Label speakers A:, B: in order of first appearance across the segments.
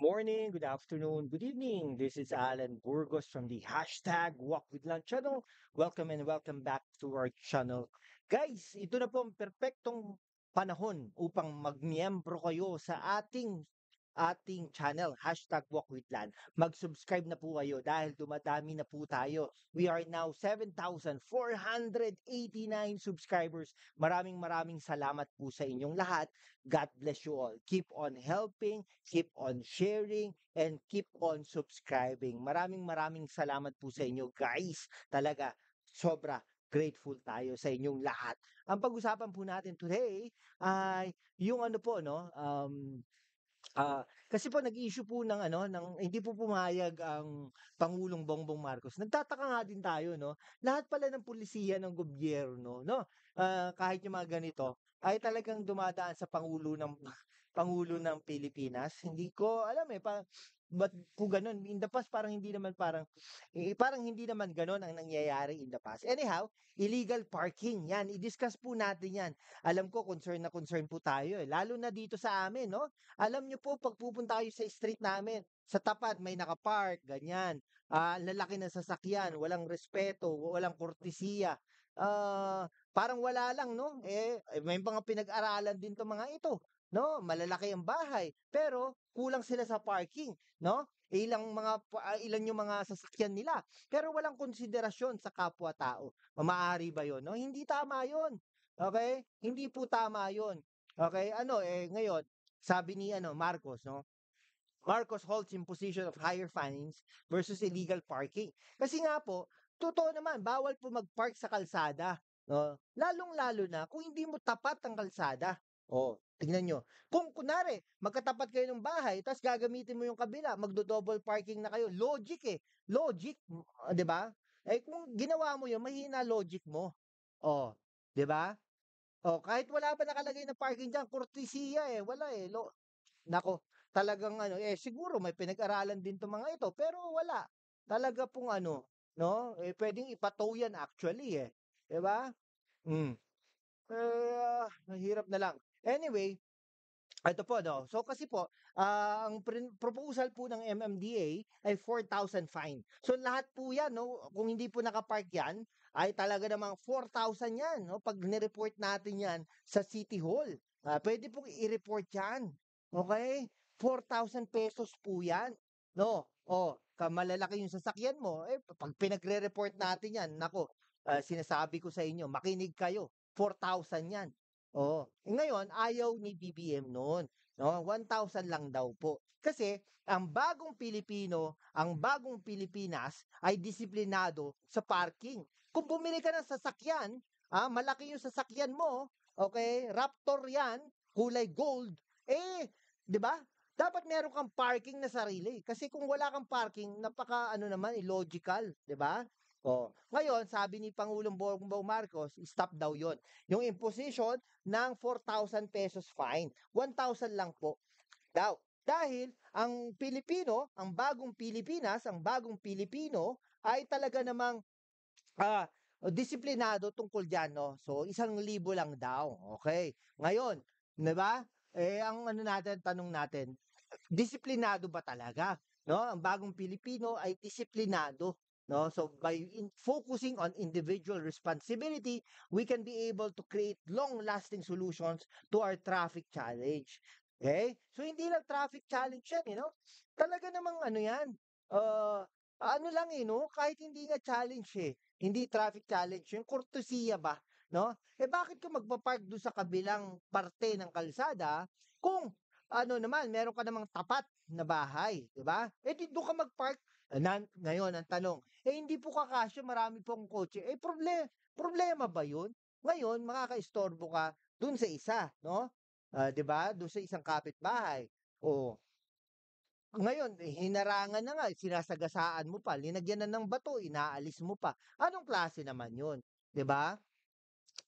A: morning, good afternoon, good evening. This is Alan Burgos from the hashtag Walk with Lunch channel. Welcome and welcome back to our channel. Guys, ito na po ang perpektong panahon upang magmiembro kayo sa ating ating channel, hashtag Walk with Lan. Mag-subscribe na po kayo dahil dumadami na po tayo. We are now 7,489 subscribers. Maraming maraming salamat po sa inyong lahat. God bless you all. Keep on helping, keep on sharing, and keep on subscribing. Maraming maraming salamat po sa inyo guys. Talaga, sobra grateful tayo sa inyong lahat. Ang pag-usapan po natin today ay yung ano po no, um, Ah, kasi po nag-issue po ng ano ng hindi po pumayag ang Pangulong Bongbong Marcos. Nagtataka nga din tayo no. Lahat pala ng pulisiya ng gobyerno no. Ah, kahit yung mga ganito ay talagang dumadaan sa pangulo ng pangulo ng Pilipinas. Hindi ko alam eh pa, but kung ganun, in the past, parang hindi naman parang, eh, parang hindi naman ganun ang nangyayari in the past. Anyhow, illegal parking, yan, i-discuss po natin yan. Alam ko, concern na concern po tayo, eh. lalo na dito sa amin, no? Alam nyo po, pag pupunta kayo sa street namin, sa tapat, may nakapark, ganyan. Uh, lalaki na sasakyan, walang respeto, walang kortesiya. Uh, parang wala lang, no? Eh, may mga pinag-aralan din to mga ito no? Malalaki ang bahay, pero kulang sila sa parking, no? Ilang mga ah, ilan yung mga sasakyan nila, pero walang konsiderasyon sa kapwa-tao. Maaari ba 'yon, no? Hindi tama 'yon. Okay? Hindi po tama 'yon. Okay? Ano eh ngayon, sabi ni ano Marcos, no? Marcos holds imposition of higher fines versus illegal parking. Kasi nga po, totoo naman, bawal po mag-park sa kalsada. No? Lalong-lalo na kung hindi mo tapat ang kalsada. Oh, Tingnan nyo. Kung kunare, magkatapat kayo ng bahay, tapos gagamitin mo yung kabila, magdo-double parking na kayo. Logic eh. Logic, hmm. ah, 'di ba? Eh kung ginawa mo 'yon, mahina logic mo. Oh, 'di ba? Oh, kahit wala pa nakalagay na parking diyan, kortesiya eh, wala eh. Lo Nako, talagang ano, eh siguro may pinag-aralan din 'tong mga ito, pero wala. Talaga pong ano, no? Eh pwedeng ipatow yan actually eh. 'Di ba? Mm. Eh, uh, mahirap na lang. Anyway, ito po, no? So kasi po, uh, ang pr- proposal po ng MMDA ay 4,000 fine. So lahat po yan, no? Kung hindi po nakapark yan, ay talaga namang 4,000 yan, no? Pag nireport natin yan sa City Hall. Uh, pwede pong i-report yan. Okay? 4,000 pesos po yan. No? O, oh, malalaki yung sasakyan mo. Eh, pag pinagre-report natin yan, nako, uh, ah, sinasabi ko sa inyo, makinig kayo. 4,000 yan. Oo. Oh, ngayon, ayaw ni BBM noon. No? 1,000 lang daw po. Kasi ang bagong Pilipino, ang bagong Pilipinas ay disiplinado sa parking. Kung bumili ka ng sasakyan, ah, malaki yung sasakyan mo, okay, Raptor yan, kulay gold, eh, di ba? Dapat meron kang parking na sarili. Kasi kung wala kang parking, napaka ano naman, illogical, di ba? Oh. Ngayon, sabi ni Pangulong Bongbong Marcos, stop daw yon. Yung imposition ng 4,000 pesos fine. 1,000 lang po daw. Dahil ang Pilipino, ang bagong Pilipinas, ang bagong Pilipino ay talaga namang uh, disiplinado tungkol dyan. No? So, isang libo lang daw. Okay. Ngayon, di ba? Eh, ang ano natin, tanong natin, disiplinado ba talaga? No? Ang bagong Pilipino ay disiplinado No? So by in focusing on individual responsibility, we can be able to create long-lasting solutions to our traffic challenge. Okay? So hindi lang traffic challenge yan, you know? Talaga namang ano yan, uh, ano lang eh, no? Kahit hindi nga challenge eh. Hindi traffic challenge yung Kortesiya ba? No? Eh bakit ka magpapark doon sa kabilang parte ng kalsada kung ano naman, meron ka namang tapat na bahay, di ba? Eh di doon ka magpark na, ngayon, ang tanong, eh hindi po kakasya, marami pong kotse. Eh problema, problema ba yun? Ngayon, makakaistorbo ka dun sa isa, no? Uh, 'di ba? Doon sa isang kapitbahay. O ngayon, eh, hinarangan na nga, sinasagasaan mo pa, linagyan na ng bato, inaalis mo pa. Anong klase naman 'yon? 'Di ba?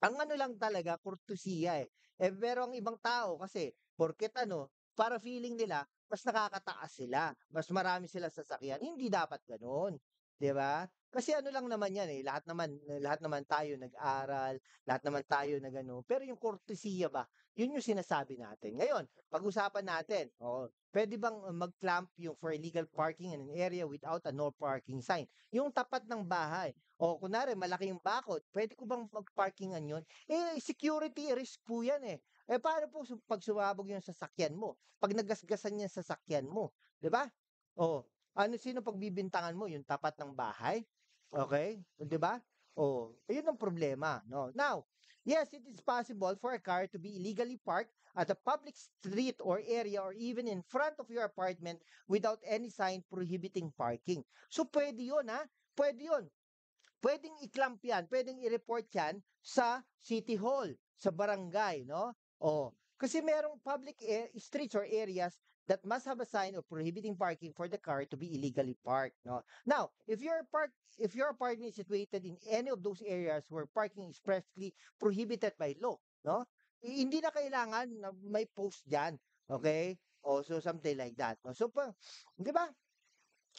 A: Ang ano lang talaga, kurtusiya eh. eh. Pero ang ibang tao kasi, porket ano, para feeling nila, mas nakakataas sila, mas marami sila sasakyan. Hindi dapat ganoon, 'di ba? Kasi ano lang naman yan eh, lahat naman lahat naman tayo nag-aral, lahat naman tayo nag ano, pero yung kortesiya ba? Yun yung sinasabi natin. Ngayon, pag-usapan natin, oh, pwede bang mag-clamp yung for illegal parking in an area without a no parking sign? Yung tapat ng bahay, o oh, kunwari malaki yung bakod, pwede ko bang mag-parkingan yun? Eh, security risk po yan eh. Eh, paano po pag sumabog yung sasakyan mo? Pag nagasgasan yung sasakyan mo, di ba? Oh, ano sino pagbibintangan mo? Yung tapat ng bahay? Okay? Di ba? Oh, ayun ang problema, no? Now, yes, it is possible for a car to be illegally parked at a public street or area or even in front of your apartment without any sign prohibiting parking. So, pwede 'yon, ha? Pwede 'yon. Pwedeng i-clamp yan, pwedeng i-report yan sa City Hall, sa barangay, no? Oh, kasi merong public air, streets or areas that must have a sign of prohibiting parking for the car to be illegally parked. No? Now, if your park if your parking is situated in any of those areas where parking is expressly prohibited by law, no? Hindi na kailangan na may post diyan. Okay? Oh, so something like that. No? So pa, 'di ba?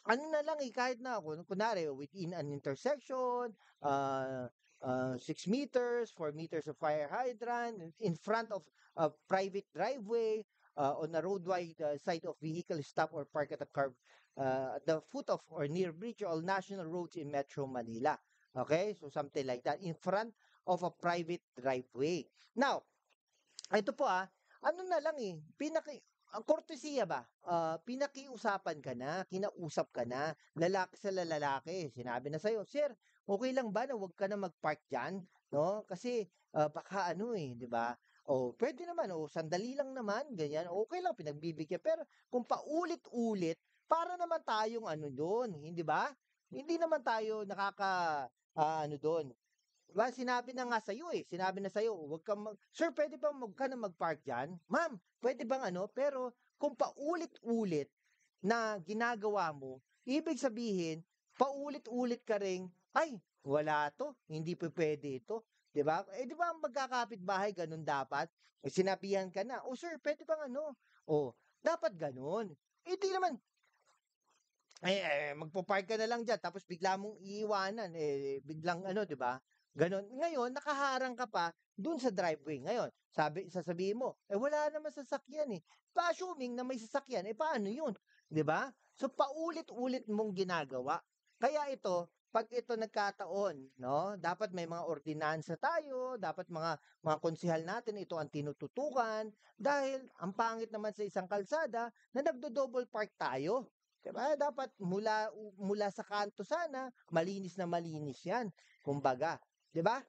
A: Ano na lang eh, kahit na ako, kunwari, within an intersection, uh, uh, 6 meters, 4 meters of fire hydrant, in front of a private driveway, uh, on a roadway wide uh, side of vehicle stop or park at a curb uh, at the foot of or near bridge all national roads in Metro Manila. Okay? So something like that in front of a private driveway. Now, ito po ah, ano na lang eh, pinaki ang kortesiya ba? Uh, pinakiusapan ka na, kinausap ka na, lalaki sa lalaki, sinabi na sa'yo, Sir, okay lang ba na huwag ka na mag-park dyan? No? Kasi uh, baka ano eh, di ba? O oh, pwede naman, o oh, sandali lang naman, ganyan, okay lang, pinagbibigyan. Pero kung paulit-ulit, para naman tayong ano doon, hindi ba? Hindi naman tayo nakaka, uh, ano doon, wala, sinabi na nga sa iyo eh. Sinabi na sa'yo, huwag kang mag... Sir, pwede bang mag ka na mag-park dyan? Ma'am, pwede bang ano? Pero kung paulit-ulit na ginagawa mo, ibig sabihin, paulit-ulit ka ring, ay, wala to, hindi pa pwede ito. 'Di ba? Eh 'di ba ang magkakapit bahay ganun dapat? Eh, sinabihan ka na, "Oh sir, pwede bang ano?" Oh, dapat ganun. Eh di naman eh, eh magpo-park ka na lang diyan tapos bigla mong iiwanan eh biglang ano 'di ba? Ganon. Ngayon, nakaharang ka pa dun sa driveway. Ngayon, sabi, sasabihin mo, eh wala naman sasakyan eh. Pa-assuming na may sasakyan, eh paano yun? ba? Diba? So, paulit-ulit mong ginagawa. Kaya ito, pag ito nagkataon, no, dapat may mga ordinansa tayo, dapat mga mga konsehal natin ito ang tinututukan dahil ang pangit naman sa isang kalsada na nagdo-double park tayo. Diba? Dapat mula mula sa kanto sana, malinis na malinis 'yan. Kumbaga, 'Di ba?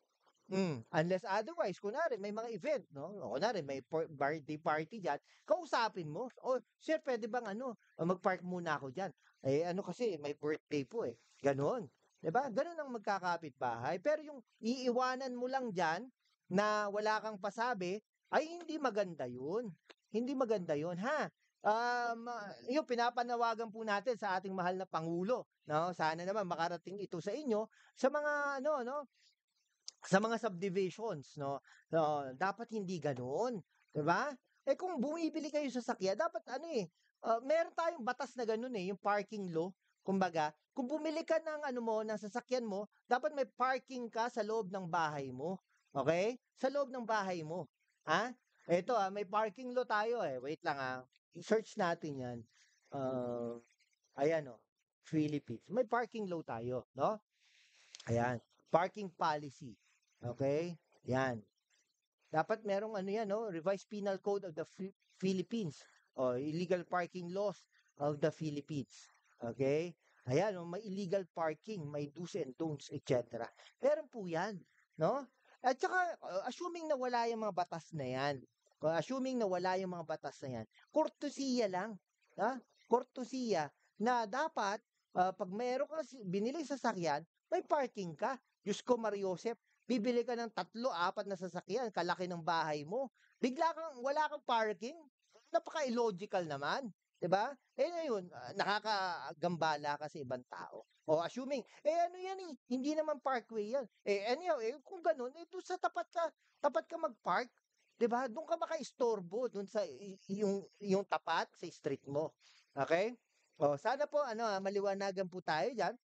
A: Mm. Unless otherwise, kunwari, may mga event, no? O kunwari, may hmm. birthday party dyan, kausapin mo. O, oh, sir, pwede bang ano, oh, mag-park muna ako dyan? Eh, ano kasi, may birthday po eh. Ganon. Diba? Ganon ang magkakapit bahay. Pero yung iiwanan mo lang dyan, na wala kang pasabi, ay hindi maganda yun. Hindi maganda yun, ha? Um, ah, yung pinapanawagan po natin sa ating mahal na Pangulo. No? Sana naman makarating ito sa inyo sa mga ano, no? sa mga subdivisions, no? Uh, dapat hindi ganoon, 'di ba? Eh kung bumibili kayo sa sakya, dapat ano eh, uh, meron tayong batas na ganoon eh, yung parking law. Kumbaga, kung bumili ka ng ano mo, ng sasakyan mo, dapat may parking ka sa loob ng bahay mo. Okay? Sa loob ng bahay mo. Ha? Ito ah, may parking law tayo eh. Wait lang ah. I-search natin 'yan. Uh, ayan oh. Philippines. May parking law tayo, no? Ayan. Parking policy. Okay? Yan. Dapat merong ano yan, no? Revised Penal Code of the Philippines or Illegal Parking Laws of the Philippines. Okay? Ayan, no? may illegal parking, may do's and don'ts, etc. Meron po yan, no? At saka, uh, assuming na wala yung mga batas na yan, assuming na wala yung mga batas na yan, kortosiya lang, ha? Kortosiya na dapat, uh, pag meron binili sa sasakyan, may parking ka. Diyos ko, Mariosep, Bibili ka ng tatlo, apat na sasakyan, kalaki ng bahay mo. Bigla kang, wala kang parking. Napaka-illogical naman. 'di ba? Eh ngayon, ah, nakakagambala kasi ibang tao. O assuming, eh ano 'yan eh, hindi naman parkway 'yan. Eh anyhow, eh, kung ganun, eh doon sa tapat ka, tapat ka mag-park, 'di ba? Doon ka makaistorbo doon sa yung yung tapat sa street mo. Okay? Oh, sana po ano, ah, maliwanagan po tayo diyan.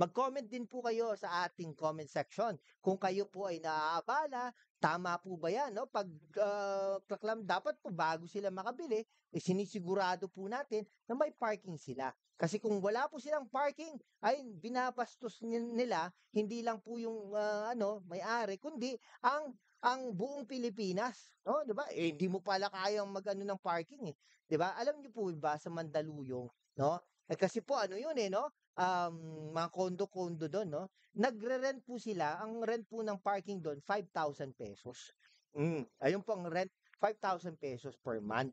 A: Mag-comment din po kayo sa ating comment section. Kung kayo po ay naaabala, tama po ba yan? No? Pag uh, ah, proclaim, dapat po bago sila makabili, eh, sinisigurado po natin na may parking sila. Kasi kung wala po silang parking, ay binabastos nila hindi lang po yung uh, ano, may-ari kundi ang ang buong Pilipinas, no? 'Di ba? Eh hindi mo pala kayang mag-ano ng parking eh. 'Di ba? Alam niyo po ba sa Mandaluyong, no? Eh, kasi po ano yun eh, no? Um, mga kondo-kondo doon, no? Nagre-rent po sila. Ang rent po ng parking doon, 5,000 pesos. Mm, ayun po ang rent, 5,000 pesos per month.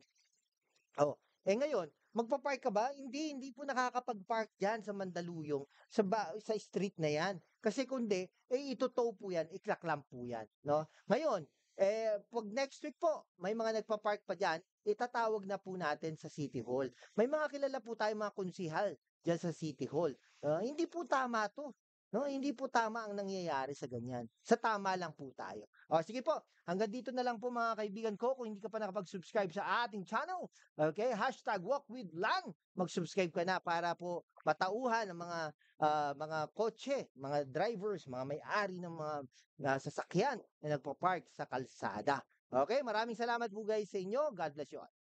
A: Oh, eh ngayon, magpa-park ka ba? Hindi, hindi po nakakapag-park dyan sa Mandaluyong, sa, ba, sa street na yan. Kasi kundi, eh ito po yan, iklaklam po yan. No? Ngayon, eh, pag next week po, may mga nagpa-park pa dyan, itatawag na po natin sa City Hall. May mga kilala po tayo mga kunsihal dyan sa City Hall. Uh, hindi po tama to. No, hindi po tama ang nangyayari sa ganyan. Sa tama lang po tayo. O, sige po, hanggang dito na lang po mga kaibigan ko. Kung hindi ka pa nakapag-subscribe sa ating channel, okay, hashtag walk with Lan, mag-subscribe ka na para po patauhan ng mga uh, mga kotse, mga drivers, mga may-ari ng mga uh, sasakyan na nagpa-park sa kalsada. Okay, maraming salamat po guys sa inyo. God bless you all.